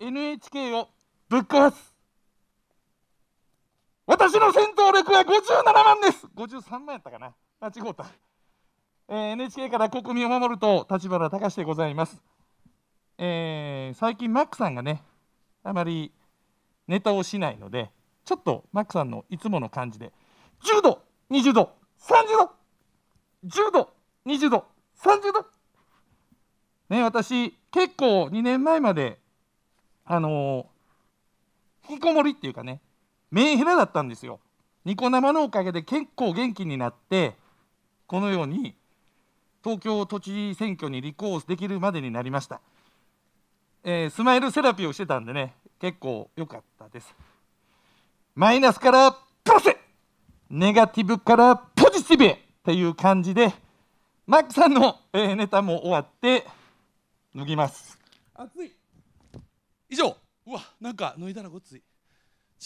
NHK をぶっ壊す私の戦闘力は57万です53万やったかな間違うた、えー、NHK から国民を守ると立花隆でございます、えー、最近マックさんがねあまりネタをしないのでちょっとマックさんのいつもの感じで10度20度30度10度20度30度ね私結構2年前まであのー、引きこもりっていうかねメンヘラだったんですよニコ生のおかげで結構元気になってこのように東京都知事選挙に立候補できるまでになりました、えー、スマイルセラピーをしてたんでね結構良かったですマイナスからプラスネガティブからポジティブっていう感じでマックさんの、えー、ネタも終わって脱ぎます暑い以上うわなんか脱いだらごっつい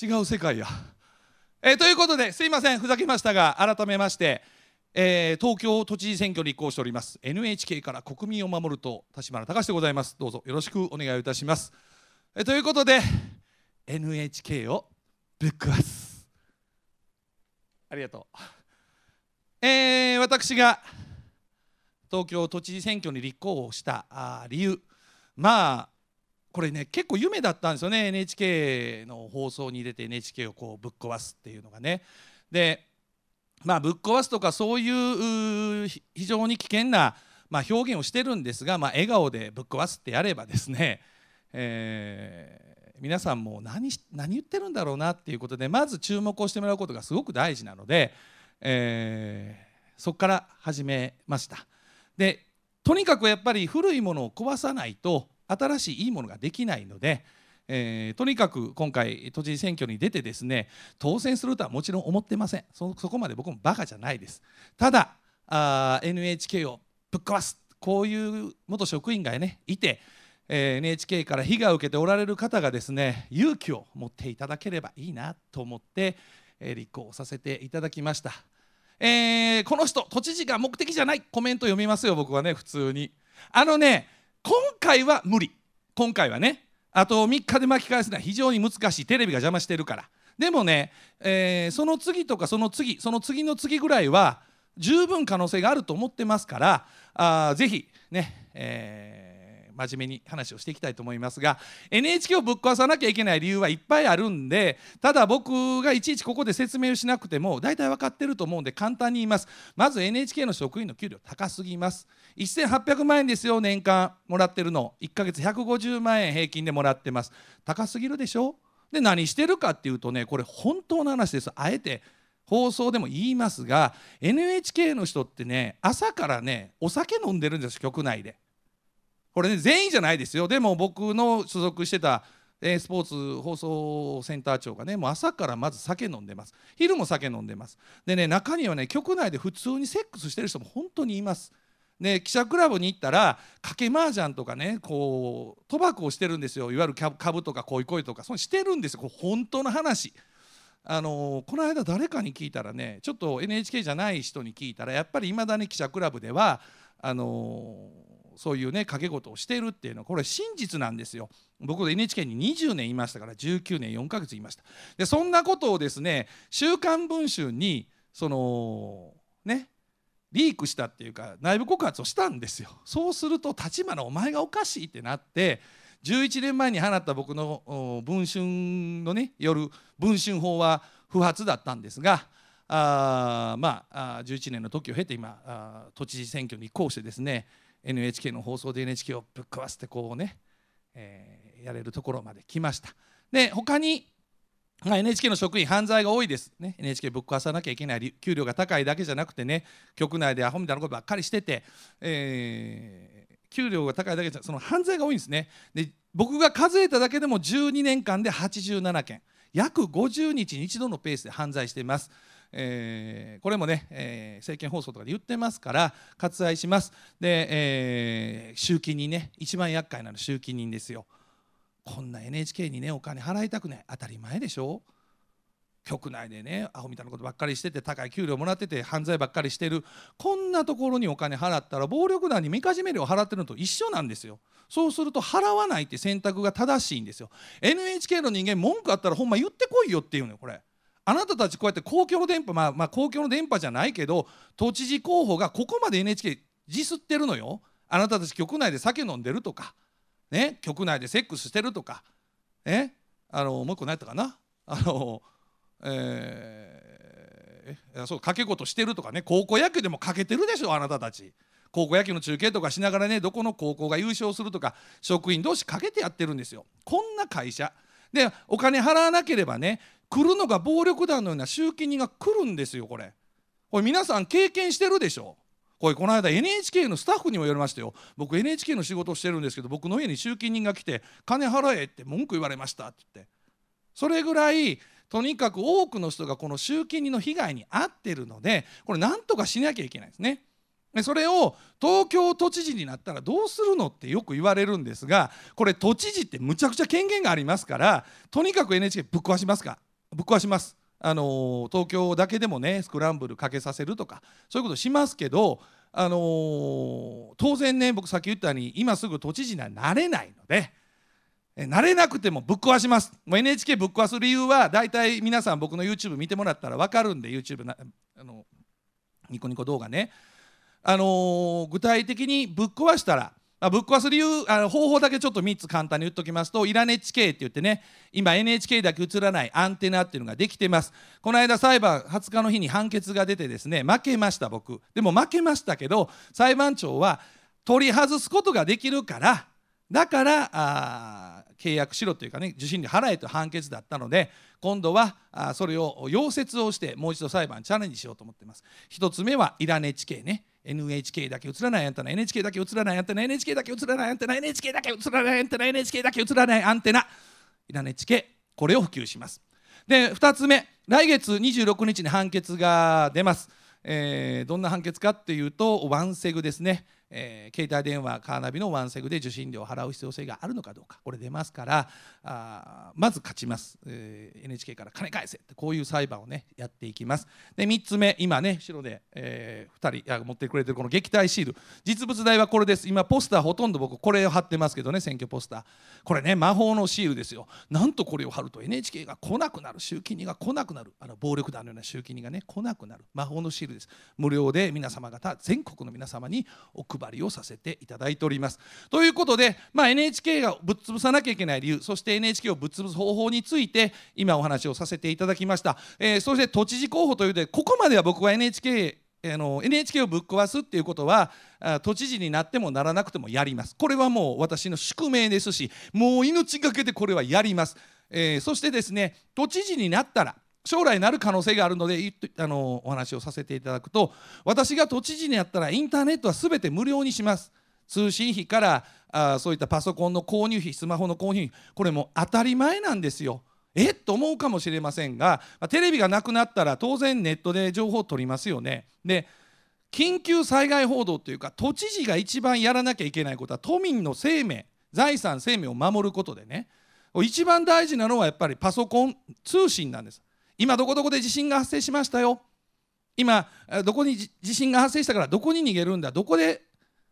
違う世界や、えー、ということですいませんふざけましたが改めましてえー、東京都知事選挙に立候補しております NHK から国民を守ると立花隆でございますどうぞよろしくお願いいたします、えー、ということで NHK をぶっ壊すありがとう、えー、私が東京都知事選挙に立候補した理由まあこれね結構夢だったんですよね NHK の放送に出て NHK をこうぶっ壊すっていうのがね。でまあぶっ壊すとかそういう非常に危険な、まあ、表現をしてるんですが、まあ、笑顔でぶっ壊すってやればですね、えー、皆さんも何何言ってるんだろうなっていうことでまず注目をしてもらうことがすごく大事なので、えー、そこから始めました。でとにかくやっぱり古いものを壊さないと新しいいいものができないので、えー、とにかく今回都知事選挙に出てですね当選するとはもちろん思ってませんそこまで僕もバカじゃないですただあ NHK をぶっ壊すこういう元職員がねいて、えー、NHK から被害を受けておられる方がですね勇気を持っていただければいいなと思って、えー、立候補させていただきました、えー、この人都知事が目的じゃないコメント読みますよ僕はね普通にあのね今回は無理今回はねあと3日で巻き返すのは非常に難しいテレビが邪魔してるからでもね、えー、その次とかその次その次の次ぐらいは十分可能性があると思ってますからあぜひね、えー真面目に話をしていきたいと思いますが NHK をぶっ壊さなきゃいけない理由はいっぱいあるんでただ僕がいちいちここで説明をしなくても大体分かってると思うんで簡単に言いますまず NHK の職員の給料高すぎます1800万円ですよ年間もらってるの1ヶ月150万円平均でもらってます高すぎるでしょで何してるかっていうとねこれ本当の話ですあえて放送でも言いますが NHK の人ってね朝からねお酒飲んでるんです局内で。これね全員じゃないですよでも僕の所属してたえスポーツ放送センター長がねもう朝からまず酒飲んでます昼も酒飲んでますでね中にはね局内で普通にセックスしてる人も本当にいますね記者クラブに行ったら賭け麻雀とかねこう賭博をしてるんですよいわゆる株とか恋恋とかそのしてるんですよこう本当の話あのこの間誰かに聞いたらねちょっと NHK じゃない人に聞いたらやっぱりいまだに記者クラブではあのーそういうね掛け事をしているっていうのはこれ真実なんですよ。僕 NHK に20年いましたから19年4ヶ月いました。でそんなことをですね「週刊文春」にそのねリークしたっていうか内部告発をしたんですよ。そうすると立花お前がおかしいってなって11年前に放った僕の文春のね夜文春法は不発だったんですが。あまああ11年の時を経て今あ都知事選挙に移行してですね NHK の放送で NHK をぶっ壊してこうね、えー、やれるところまで来ましたで他に、NHK の職員犯罪が多いです、ね、NHK ぶっ壊さなきゃいけない給料が高いだけじゃなくてね局内でアホみたいなことばっかりしてて、えー、給料が高いだけじゃその犯罪が多いんですねで僕が数えただけでも12年間で87件約50日に一度のペースで犯罪していますえー、これもね、えー、政見放送とかで言ってますから割愛しますで、えー、集金人ね一番厄介なの集金人ですよこんな NHK にねお金払いたくない当たり前でしょ局内でねアホみたいなことばっかりしてて高い給料もらってて犯罪ばっかりしてるこんなところにお金払ったら暴力団にみかじめ料払ってるのと一緒なんですよそうすると払わないって選択が正しいんですよ NHK の人間文句あったらほんま言ってこいよっていうのよこれあなたたちこうやって公共の電波、まあ、まあ公共の電波じゃないけど都知事候補がここまで NHK ディスってるのよあなたたち局内で酒飲んでるとか、ね、局内でセックスしてるとか、ね、あのもう一個何やったかなあの、えー、そうかけ事してるとかね高校野球でもかけてるでしょあなたたち。高校野球の中継とかしながらねどこの高校が優勝するとか職員同士かけてやってるんですよこんな会社でお金払わなければね来るのが暴力団のような集金人が来るんですよこれこれ皆さん経験してるでしょこれこの間 NHK のスタッフにも言われましたよ僕 NHK の仕事をしてるんですけど僕の家に集金人が来て「金払え」って文句言われましたって言ってそれぐらいとにかく多くの人がこの集金人の被害に遭ってるのでこれなんとかしなきゃいけないですね。それを東京都知事になったらどうするのってよく言われるんですがこれ都知事ってむちゃくちゃ権限がありますからとにかく NHK ぶっ壊しますかぶっ壊します。あの東京だけでもねスクランブルかけさせるとかそういうことしますけど、あの当然ね僕さっき言ったように今すぐ都知事にはなれないので。慣れなくてもぶっ壊しますもう NHK ぶっ壊す理由は大体皆さん僕の YouTube 見てもらったら分かるんで YouTube なあのニコニコ動画ね、あのー、具体的にぶっ壊したらぶっ壊す理由あの方法だけちょっと3つ簡単に言っときますとらねネ HK って言ってね今 NHK だけ映らないアンテナっていうのができてますこの間裁判20日の日に判決が出てですね負けました僕でも負けましたけど裁判長は取り外すことができるからだからあ契約しろというかね受信料払えという判決だったので今度はあそれを溶接をしてもう一度裁判にチャレンジしようと思っています1つ目はいらね HK ね NHK だけ映らないアンテナ NHK だけ映らないアンテナ NHK だけ映らないアンテナ NHK だけ映らないアンテナ NHK だけ映らないアンテナいらね HK これを普及しますで2つ目来月26日に判決が出ます、えー、どんな判決かっていうとワンセグですねえー、携帯電話カーナビのワンセグで受信料を払う必要性があるのかどうかこれ出ますからあまず勝ちます、えー、NHK から金返せってこういう裁判をねやっていきますで3つ目今ね白で、えー、2人持ってくれてるこの撃退シール実物大はこれです今ポスターほとんど僕これを貼ってますけどね選挙ポスターこれね魔法のシールですよなんとこれを貼ると NHK が来なくなる集金人が来なくなるあの暴力団のような集金人がね来なくなる魔法のシールです無料で皆様方全国の皆様にお配配りをさせていただいております。ということで、まあ、NHK がぶっ潰さなきゃいけない理由そして NHK をぶっ潰す方法について今お話をさせていただきました、えー、そして都知事候補というでここまでは僕は NHK あの NHK をぶっ壊すっていうことは都知事になってもならなくてもやりますこれはもう私の宿命ですしもう命がけでこれはやります、えー、そしてですね都知事になったら将来なる可能性があるのであのお話をさせていただくと私が都知事にやったらインターネットはすべて無料にします通信費からあそういったパソコンの購入費スマホの購入費これも当たり前なんですよ。えっと思うかもしれませんがテレビがなくなったら当然ネットで情報を取りますよね。で緊急災害報道というか都知事が一番やらなきゃいけないことは都民の生命財産生命を守ることでね一番大事なのはやっぱりパソコン通信なんです。今どこどこで地震が発生しましたよ今どこに地震が発生したからどこに逃げるんだどこで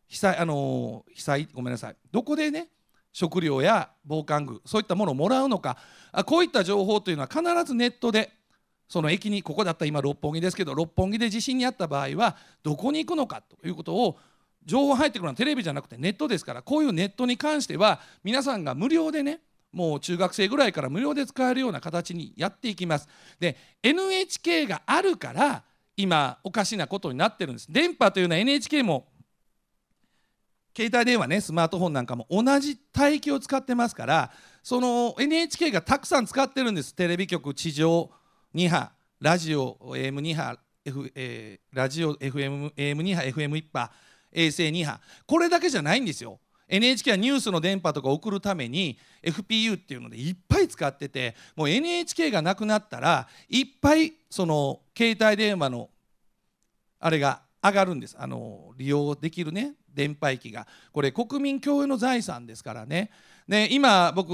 被災あの被災ごめんなさいどこでね食料や防寒具そういったものをもらうのかこういった情報というのは必ずネットでその駅にここだった今六本木ですけど六本木で地震にあった場合はどこに行くのかということを情報入ってくるのはテレビじゃなくてネットですからこういうネットに関しては皆さんが無料でねもう中学生ぐらいから無料で使えるような形にやっていきます。で NHK があるから今おかしなことになってるんです。電波というのは NHK も携帯電話ねスマートフォンなんかも同じ帯域を使ってますからその NHK がたくさん使ってるんですテレビ局地上2波ラジオ AM2 波、F えー、ラジオ FM AM2 波 FM1 波衛星2波これだけじゃないんですよ NHK はニュースの電波とか送るために FPU っていうのでいっぱい使っててもう NHK がなくなったらいっぱいその携帯電話のあれが上がるんですあの利用できるね電波機がこれ国民共有の財産ですからねね今僕、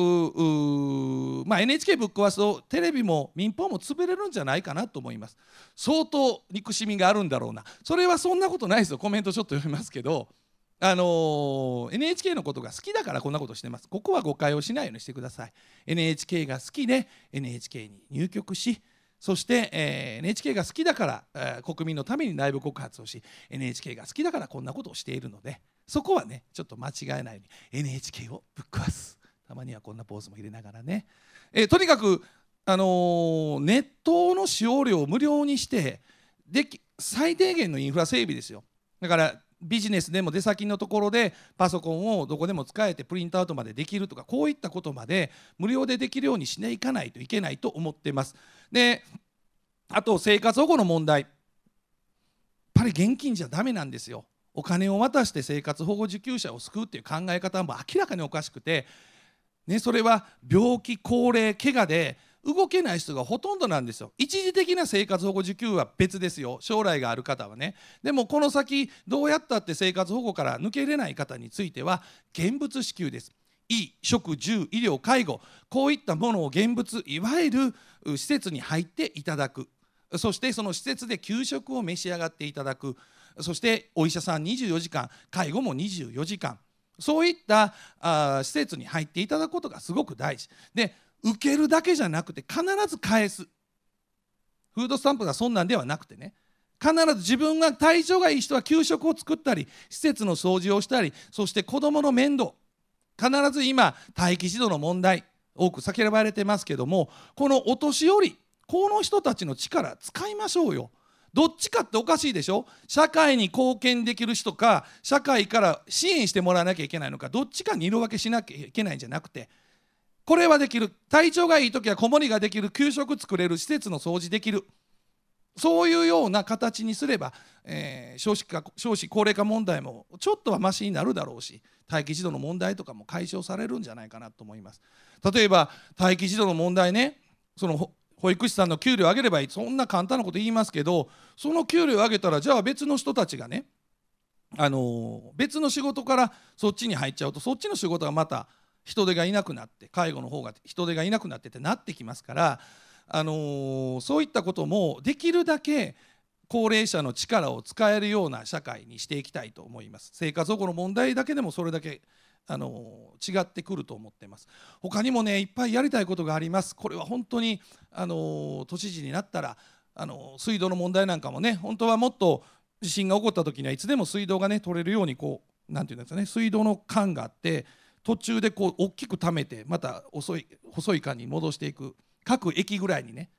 まあ、NHK ぶっ壊すとテレビも民放も潰れるんじゃないかなと思います相当憎しみがあるんだろうなそれはそんなことないですよコメントちょっと読みますけどあのー、NHK のことが好きだからこんなことしてますここは誤解をしないようにしてください NHK が好きで NHK に入局しそして、えー、NHK が好きだから、えー、国民のために内部告発をし NHK が好きだからこんなことをしているのでそこはねちょっと間違えないように NHK をぶっ壊すたまにはこんなポーズも入れながらね、えー、とにかく、あのー、ネットの使用料を無料にしてで最低限のインフラ整備ですよだからビジネスでも出先のところでパソコンをどこでも使えてプリントアウトまでできるとかこういったことまで無料でできるようにしていかないといけないと思ってます。であと生活保護の問題やっぱり現金じゃダメなんですよ。お金を渡して生活保護受給者を救うっていう考え方も明らかにおかしくて、ね、それは病気高齢怪我で動けない人がほとんどなんですよ一時的な生活保護受給は別ですよ将来がある方はねでもこの先どうやったって生活保護から抜けれない方については現物支給です医、食住医療介護こういったものを現物いわゆる施設に入っていただくそしてその施設で給食を召し上がっていただくそしてお医者さん24時間介護も24時間そういったあ施設に入っていただくことがすごく大事で受けるだけじゃなくて必ず返すフードスタンプがそんなんではなくてね必ず自分が体調がいい人は給食を作ったり施設の掃除をしたりそして子どもの面倒必ず今待機児童の問題多く叫ばれてますけどもこのお年寄りこの人たちの力使いましょうよどっちかっておかしいでしょ社会に貢献できる人か社会から支援してもらわなきゃいけないのかどっちかに色分けしなきゃいけないんじゃなくてこれはできる体調がいい時は子守ができる給食作れる施設の掃除できるそういうような形にすれば、えー、少子化少子高齢化問題もちょっとはましになるだろうし待機児童の問題とかも解消されるんじゃないかなと思います例えば待機児童の問題ねその保育士さんの給料を上げればいいそんな簡単なこと言いますけどその給料を上げたらじゃあ別の人たちがねあの別の仕事からそっちに入っちゃうとそっちの仕事がまた人手がいなくなって介護の方が人手がいなくなってってなってきますから、あのー、そういったこともできるだけ高齢者の力を使えるような社会にしていきたいと思います生活保護の問題だけでもそれだけあの違ってくると思ってます他にもねいっぱいやりたいことがありますこれは本当にあの都知事になったらあの水道の問題なんかもね本当はもっと地震が起こった時にはいつでも水道がね取れるようにこう何て言うんですかね水道の管があって途中でこう大きく貯めてまた遅い細い間に戻していく各駅ぐらいにね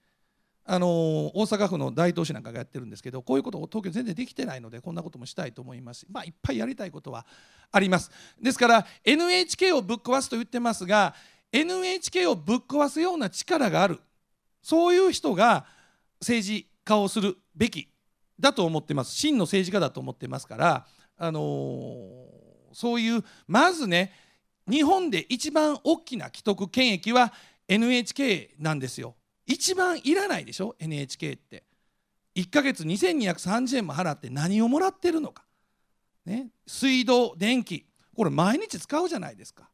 あのー、大阪府の大都市なんかがやってるんですけどこういうことを東京全然できてないのでこんなこともしたいと思いますまあいっぱいやりたいことはありますですから NHK をぶっ壊すと言ってますが NHK をぶっ壊すような力があるそういう人が政治家をするべきだと思ってます真の政治家だと思ってますから、あのー、そういうまずね日本で一番大きな既得権益は NHK なんですよ一番いらないでしょ NHK って1ヶ月2230円も払って何をもらってるのか、ね、水道電気これ毎日使うじゃないですか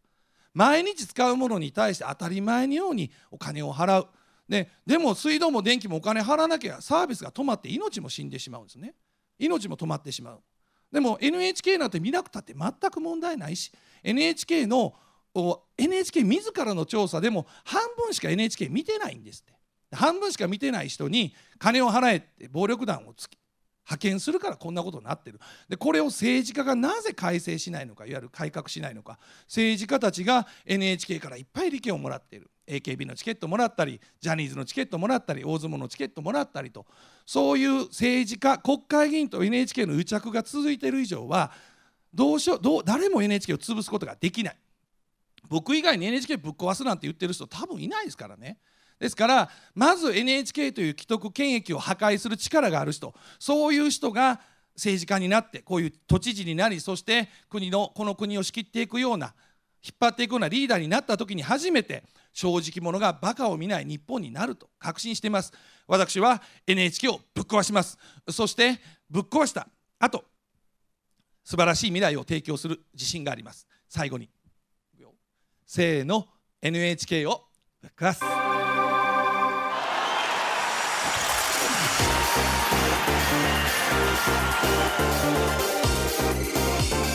毎日使うものに対して当たり前のようにお金を払うででも水道も電気もお金払わなきゃサービスが止まって命も死んでしまうんですね命も止まってしまうでも NHK なんて見なくたって全く問題ないし NHK の NHK 自らの調査でも半分しか NHK 見てないんですって半分しか見てない人に金を払えって暴力団をつき派遣するからこんなことになってるでこれを政治家がなぜ改正しないのかいわゆる改革しないのか政治家たちが NHK からいっぱい利権をもらっている AKB のチケットもらったりジャニーズのチケットもらったり大相撲のチケットもらったりとそういう政治家国会議員と NHK の癒着が続いている以上はどうしようどう誰も NHK を潰すことができない僕以外に NHK ぶっ壊すなんて言ってる人多分いないですからね。ですからまず NHK という既得権益を破壊する力がある人そういう人が政治家になってこういう都知事になりそして国のこの国を仕切っていくような引っ張っていくようなリーダーになった時に初めて正直者がバカを見ない日本になると確信しています私は NHK をぶっ壊しますそしてぶっ壊したあと素晴らしい未来を提供する自信があります最後にせーの NHK をぶっ壊すフフフフフ。